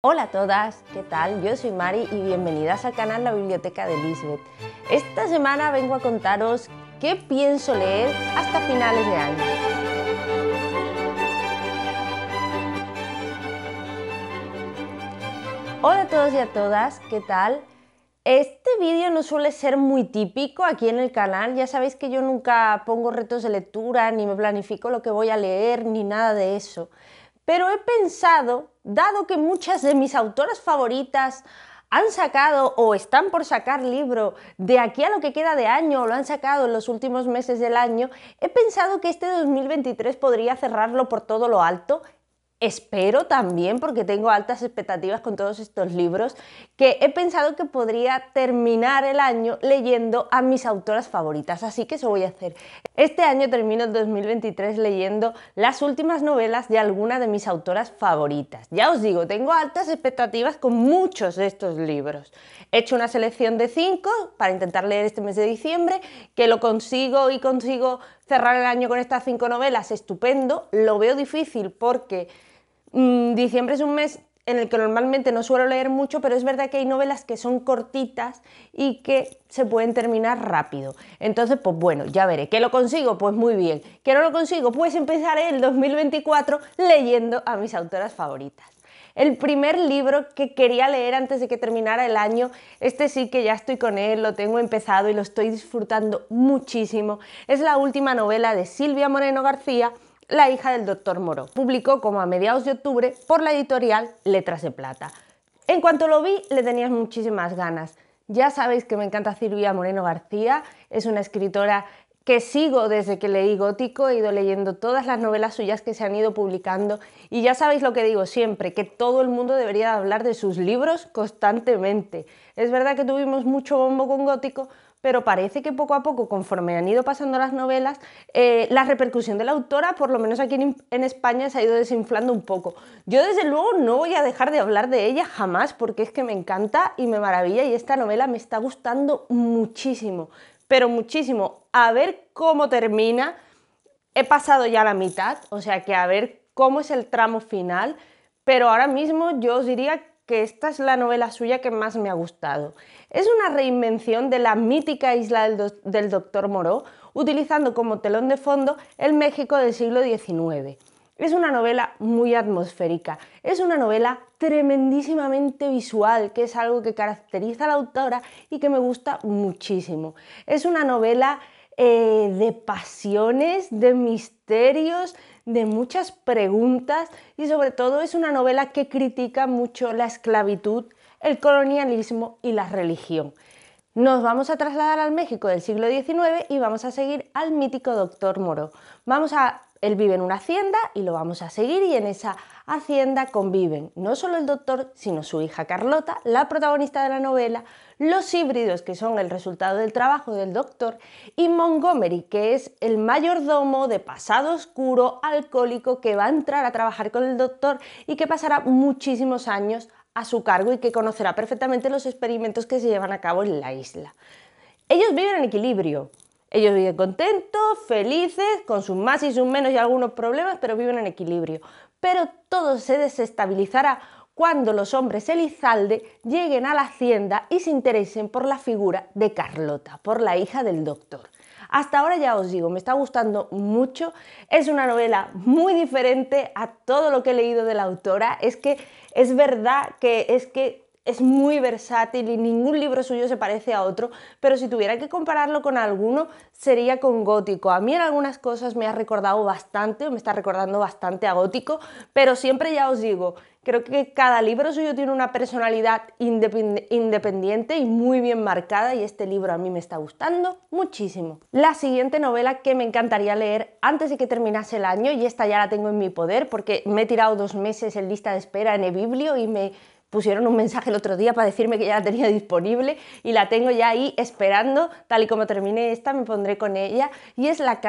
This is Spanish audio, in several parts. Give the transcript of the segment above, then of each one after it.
Hola a todas, ¿qué tal? Yo soy Mari y bienvenidas al canal La Biblioteca de Lisbeth. Esta semana vengo a contaros qué pienso leer hasta finales de año. Hola a todos y a todas, ¿qué tal? Este vídeo no suele ser muy típico aquí en el canal, ya sabéis que yo nunca pongo retos de lectura, ni me planifico lo que voy a leer, ni nada de eso. Pero he pensado dado que muchas de mis autoras favoritas han sacado o están por sacar libro de aquí a lo que queda de año o lo han sacado en los últimos meses del año, he pensado que este 2023 podría cerrarlo por todo lo alto espero también, porque tengo altas expectativas con todos estos libros, que he pensado que podría terminar el año leyendo a mis autoras favoritas, así que eso voy a hacer. Este año termino el 2023 leyendo las últimas novelas de alguna de mis autoras favoritas. Ya os digo, tengo altas expectativas con muchos de estos libros. He hecho una selección de cinco para intentar leer este mes de diciembre, que lo consigo y consigo cerrar el año con estas cinco novelas, estupendo. Lo veo difícil porque Mm, diciembre es un mes en el que normalmente no suelo leer mucho, pero es verdad que hay novelas que son cortitas y que se pueden terminar rápido. Entonces, pues bueno, ya veré. ¿Que lo consigo? Pues muy bien. ¿Que no lo consigo? Pues empezaré el 2024 leyendo a mis autoras favoritas. El primer libro que quería leer antes de que terminara el año, este sí que ya estoy con él, lo tengo empezado y lo estoy disfrutando muchísimo, es la última novela de Silvia Moreno García, la hija del doctor Moro Publicó como a mediados de octubre por la editorial Letras de Plata. En cuanto lo vi, le tenías muchísimas ganas. Ya sabéis que me encanta Silvia Moreno García, es una escritora que sigo desde que leí Gótico, he ido leyendo todas las novelas suyas que se han ido publicando y ya sabéis lo que digo siempre, que todo el mundo debería hablar de sus libros constantemente. Es verdad que tuvimos mucho bombo con Gótico, pero parece que poco a poco, conforme han ido pasando las novelas, eh, la repercusión de la autora, por lo menos aquí en, en, España, se ha ido desinflando un poco. Yo desde luego no voy a dejar de hablar de ella jamás, porque es que me encanta y me maravilla y esta novela me está gustando muchísimo, pero muchísimo. A ver cómo termina. He pasado ya la mitad, o sea que a ver cómo es el tramo final, pero ahora mismo yo os diría que esta es la novela suya que más me ha gustado. Es una reinvención de la mítica isla del, doctor Moró, utilizando como telón de fondo el México del siglo XIX. Es una novela muy atmosférica, es una novela tremendísimamente visual, que es algo que caracteriza a la autora y que me gusta muchísimo. Es una novela eh, de pasiones, de misterios, de muchas preguntas y sobre todo es una novela que critica mucho la esclavitud, el colonialismo y la religión. Nos vamos a trasladar al México del siglo XIX y vamos a seguir al mítico doctor Moro. Vamos a él vive en una hacienda y lo vamos a seguir y en esa hacienda conviven no solo el doctor, sino su hija Carlota, la protagonista de la novela, los híbridos que son el resultado del trabajo del doctor y Montgomery, que es el mayordomo de pasado oscuro, alcohólico, que va a entrar a trabajar con el doctor y que pasará muchísimos años a su cargo y que conocerá perfectamente los experimentos que se llevan a cabo en la isla. Ellos viven en equilibrio, ellos viven contentos, felices, con sus más y sus menos y algunos problemas, pero viven en equilibrio. Pero todo se desestabilizará cuando los hombres Elizalde lleguen a la hacienda y se interesen por la figura de Carlota, por la hija del doctor. Hasta ahora ya os digo, me está gustando mucho. Es una novela muy diferente a todo lo que he leído de la autora. Es que es verdad que es que es muy versátil y ningún libro suyo se parece a otro, pero si tuviera que compararlo con alguno sería con Gótico. A mí en algunas cosas me ha recordado bastante, o me está recordando bastante a Gótico, pero siempre ya os digo, creo que cada libro suyo tiene una personalidad independiente y muy bien marcada y este libro a mí me está gustando muchísimo. La siguiente novela que me encantaría leer antes de que terminase el año, y esta ya la tengo en mi poder porque me he tirado dos meses en lista de espera en Ebiblio y me pusieron un mensaje el otro día para decirme que ya la tenía disponible y la tengo ya ahí esperando. Tal y como termine esta, me pondré con ella. Y es la,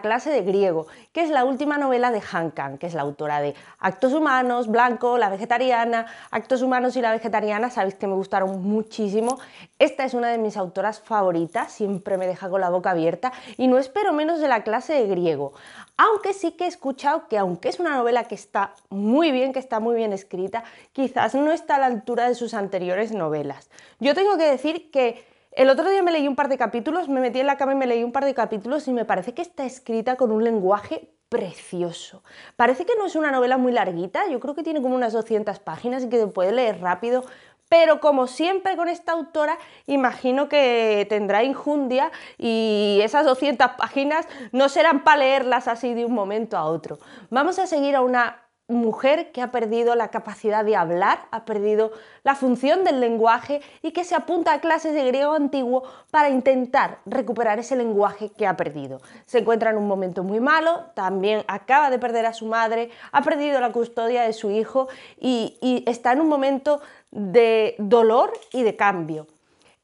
clase de griego, que es la última novela de Han Kang, que es la autora de Actos Humanos, Blanco, La Vegetariana. Actos Humanos y La Vegetariana, sabéis que me gustaron muchísimo. Esta es una de mis autoras favoritas, siempre me deja con la boca abierta y no espero menos de la clase de griego aunque sí que he escuchado que aunque es una novela que está muy bien, que está muy bien escrita, quizás no está a la altura de sus anteriores novelas. Yo tengo que decir que el otro día me leí un par de capítulos, me metí en la cama y me leí un par de capítulos y me parece que está escrita con un lenguaje precioso. Parece que no es una novela muy larguita, yo creo que tiene como unas 200 páginas y que se puede leer rápido, pero como siempre con esta autora, imagino que tendrá injundia y esas 200 páginas no serán para leerlas así de un momento a otro. Vamos a seguir a una mujer que ha perdido la capacidad de hablar, ha perdido la función del lenguaje y que se apunta a clases de griego antiguo para intentar recuperar ese lenguaje que ha perdido. Se encuentra en un momento muy malo, también acaba de perder a su madre, ha perdido la custodia de su hijo y, está en un momento de dolor y de cambio.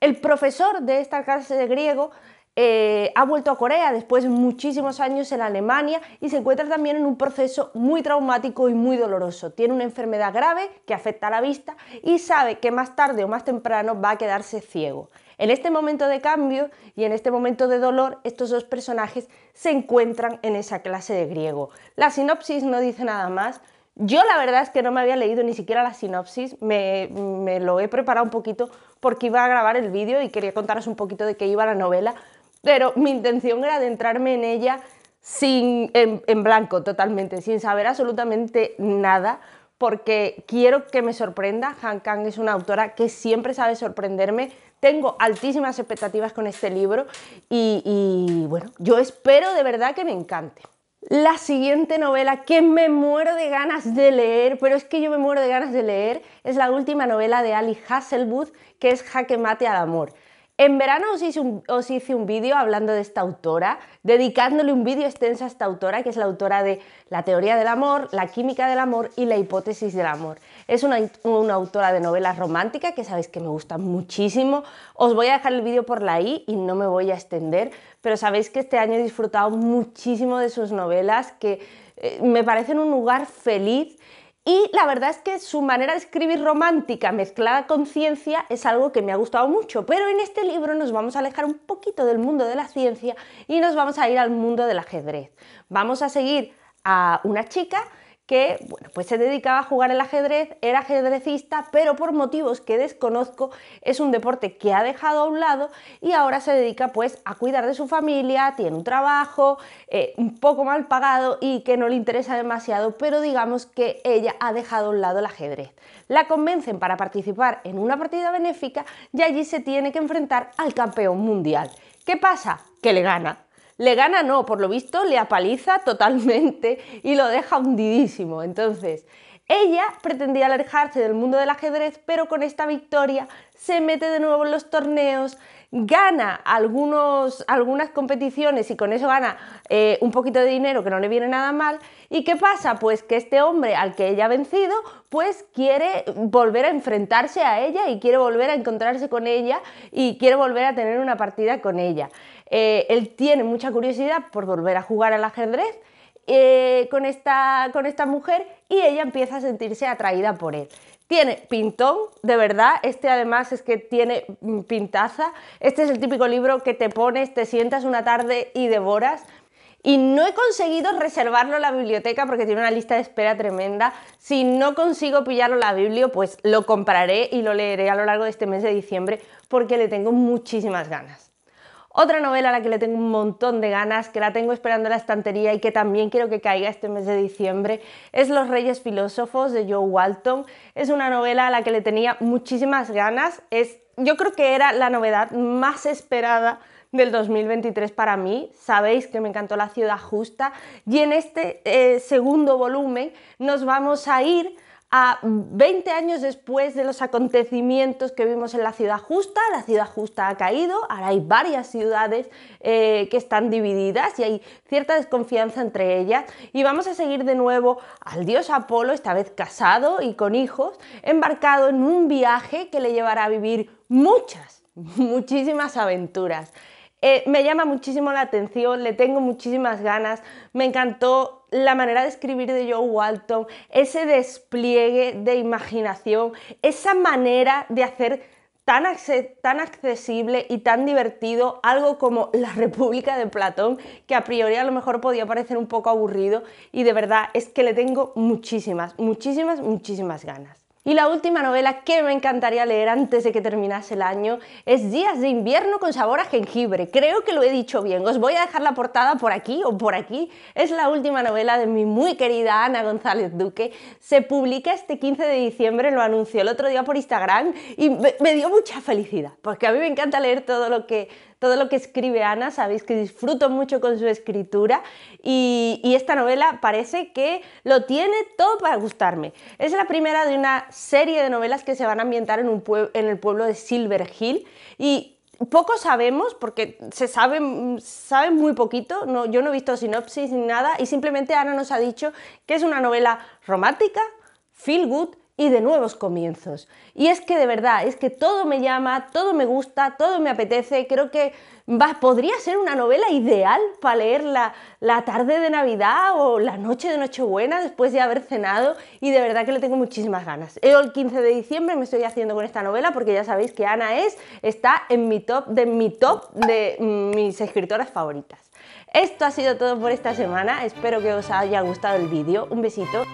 El profesor de esta clase de griego eh, ha vuelto a Corea después de muchísimos años en Alemania y se encuentra también en un proceso muy traumático y muy doloroso. Tiene una enfermedad grave que afecta a la vista y sabe que más tarde o más temprano va a quedarse ciego. En este momento de cambio y en este momento de dolor, estos dos personajes se encuentran en esa clase de griego. La sinopsis no dice nada más, yo la verdad es que no me había leído ni siquiera la sinopsis, me, lo he preparado un poquito porque iba a grabar el vídeo y quería contaros un poquito de qué iba la novela, pero mi intención era adentrarme en ella sin, en, blanco totalmente, sin saber absolutamente nada, porque quiero que me sorprenda. Han Kang es una autora que siempre sabe sorprenderme. Tengo altísimas expectativas con este libro y, y, bueno, yo espero de verdad que me encante. La siguiente novela que me muero de ganas de leer, pero es que yo me muero de ganas de leer, es la última novela de Ali Hasselwood, que es Jaque Mate al Amor. En verano os hice un, vídeo hablando de esta autora, dedicándole un vídeo extenso a esta autora, que es la autora de La teoría del amor, La química del amor y La hipótesis del amor. Es una, autora de novelas románticas que sabéis que me gusta muchísimo. Os voy a dejar el vídeo por la I y no me voy a extender, pero sabéis que este año he disfrutado muchísimo de sus novelas que eh, me parecen un lugar feliz y la verdad es que su manera de escribir romántica mezclada con ciencia es algo que me ha gustado mucho, pero en este libro nos vamos a alejar un poquito del mundo de la ciencia y nos vamos a ir al mundo del ajedrez. Vamos a seguir a una chica que bueno, pues se dedicaba a jugar el ajedrez, era ajedrecista, pero por motivos que desconozco es un deporte que ha dejado a un lado y ahora se dedica pues a cuidar de su familia, tiene un trabajo eh, un poco mal pagado y que no le interesa demasiado, pero digamos que ella ha dejado a un lado el ajedrez. La convencen para participar en una partida benéfica y allí se tiene que enfrentar al campeón mundial. ¿Qué pasa? Que le gana. Le gana, no, por lo visto le apaliza totalmente y lo deja hundidísimo. Entonces, ella pretendía alejarse del mundo del ajedrez, pero con esta victoria se mete de nuevo en los torneos, gana algunos, algunas competiciones y con eso gana eh, un poquito de dinero que no le viene nada mal. ¿Y qué pasa? Pues que este hombre al que ella ha vencido, pues quiere volver a enfrentarse a ella y quiere volver a encontrarse con ella y quiere volver a tener una partida con ella. Eh, él tiene mucha curiosidad por volver a jugar al ajedrez eh, con, esta, mujer y ella empieza a sentirse atraída por él. Tiene pintón, de verdad, este además es que tiene mm, pintaza. Este es el típico libro que te pones, te sientas una tarde y devoras. Y no he conseguido reservarlo en la biblioteca porque tiene una lista de espera tremenda. Si no consigo pillarlo la biblio, pues lo compraré y lo leeré a lo largo de este mes de diciembre porque le tengo muchísimas ganas. Otra novela a la que le tengo un montón de ganas, que la tengo esperando en la estantería y que también quiero que caiga este mes de diciembre, es Los Reyes Filósofos de Joe Walton. Es una novela a la que le tenía muchísimas ganas. Es, yo creo que era la novedad más esperada del 2023 para mí. Sabéis que me encantó La Ciudad Justa y en este eh, segundo volumen nos vamos a ir a 20 años después de los acontecimientos que vimos en la ciudad justa. La ciudad justa ha caído, ahora hay varias ciudades eh, que están divididas y hay cierta desconfianza entre ellas. Y vamos a seguir de nuevo al dios Apolo, esta vez casado y con hijos, embarcado en un viaje que le llevará a vivir muchas, muchísimas aventuras. Eh, me llama muchísimo la atención, le tengo muchísimas ganas, me encantó la manera de escribir de Joe Walton, ese despliegue de imaginación, esa manera de hacer tan, tan accesible y tan divertido algo como la República de Platón, que a priori a lo mejor podía parecer un poco aburrido y de verdad es que le tengo muchísimas, muchísimas, muchísimas ganas. Y la última novela que me encantaría leer antes de que terminase el año es Días de invierno con sabor a jengibre. Creo que lo he dicho bien. Os voy a dejar la portada por aquí o por aquí. Es la última novela de mi muy querida Ana González Duque. Se publica este 15 de diciembre, lo anunció el otro día por Instagram y me, dio mucha felicidad, porque a mí me encanta leer todo lo que todo lo que escribe Ana, sabéis que disfruto mucho con su escritura y, esta novela parece que lo tiene todo para gustarme. Es la primera de una serie de novelas que se van a ambientar en, un en el pueblo de Silver Hill y poco sabemos, porque se sabe, muy poquito, no, yo no he visto sinopsis ni nada, y simplemente Ana nos ha dicho que es una novela romántica, feel good, y de nuevos comienzos. Y es que de verdad, es que todo me llama, todo me gusta, todo me apetece. Creo que va, podría ser una novela ideal para leerla la, tarde de Navidad o la noche de Nochebuena después de haber cenado y de verdad que le tengo muchísimas ganas. el 15 de diciembre me estoy haciendo con esta novela porque ya sabéis que Ana es, está en mi top de mi top de mm, mis escritoras favoritas. Esto ha sido todo por esta semana, espero que os haya gustado el vídeo, un besito.